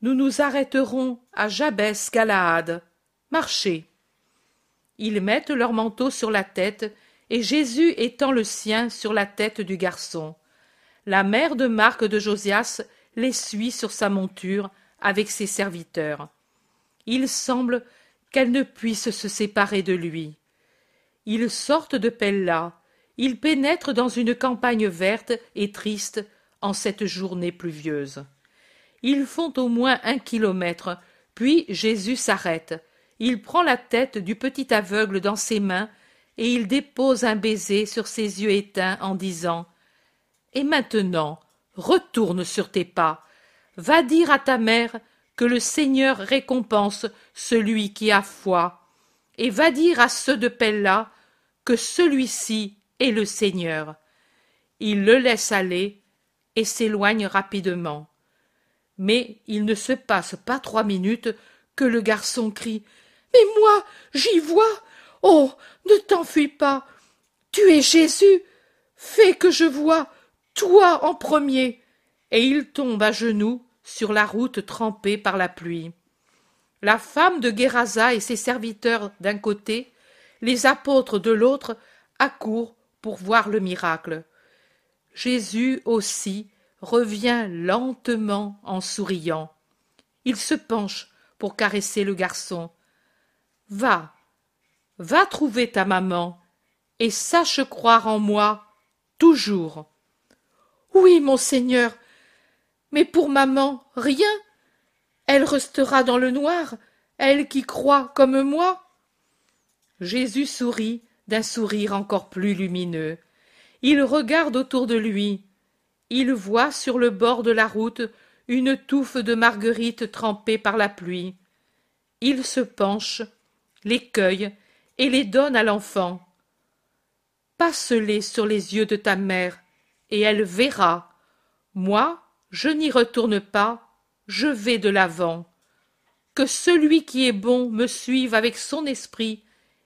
Nous nous arrêterons à Jabès Galaad. Marchez. Ils mettent leur manteau sur la tête, et Jésus étend le sien sur la tête du garçon. La mère de Marc de Josias l'essuie sur sa monture avec ses serviteurs. Il semble qu'elle ne puisse se séparer de lui. Ils sortent de Pella, ils pénètrent dans une campagne verte et triste en cette journée pluvieuse. Ils font au moins un kilomètre, puis Jésus s'arrête. Il prend la tête du petit aveugle dans ses mains et il dépose un baiser sur ses yeux éteints en disant Et maintenant, retourne sur tes pas. Va dire à ta mère que le Seigneur récompense celui qui a foi. Et va dire à ceux de Pella que celui-ci et le Seigneur. Il le laisse aller et s'éloigne rapidement. Mais il ne se passe pas trois minutes que le garçon crie Mais moi, j'y vois Oh, ne t'enfuis pas Tu es Jésus Fais que je voie toi en premier Et il tombe à genoux sur la route trempée par la pluie. La femme de Guéraza et ses serviteurs d'un côté, les apôtres de l'autre accourent pour voir le miracle. Jésus aussi revient lentement en souriant. Il se penche pour caresser le garçon. Va, va trouver ta maman, et sache croire en moi toujours. Oui, mon Seigneur, mais pour maman, rien. Elle restera dans le noir, elle qui croit comme moi. Jésus sourit d'un sourire encore plus lumineux. Il regarde autour de lui. Il voit sur le bord de la route une touffe de marguerites trempées par la pluie. Il se penche, les cueille et les donne à l'enfant. Passe-les sur les yeux de ta mère, et elle verra. Moi, je n'y retourne pas, je vais de l'avant. Que celui qui est bon me suive avec son esprit,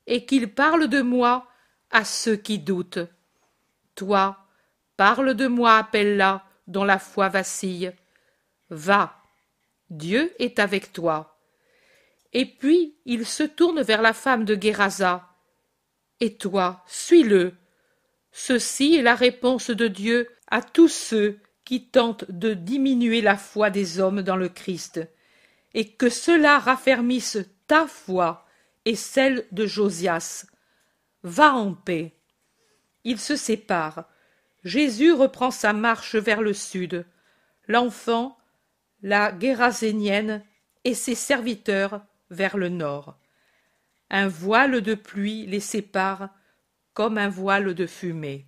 et qu'il parle de moi à ceux qui doutent. Toi, parle de moi, appelle-la, dont la foi vacille. Va, Dieu est avec toi. Et puis il se tourne vers la femme de Gérasa. Et toi, suis-le. Ceci est la réponse de Dieu à tous ceux qui tentent de diminuer la foi des hommes dans le Christ, et que cela raffermisse ta foi et celle de Josias. Va en paix. Ils se séparent. Jésus reprend sa marche vers le sud. L'enfant, la guérasénienne et ses serviteurs vers le nord. Un voile de pluie les sépare comme un voile de fumée.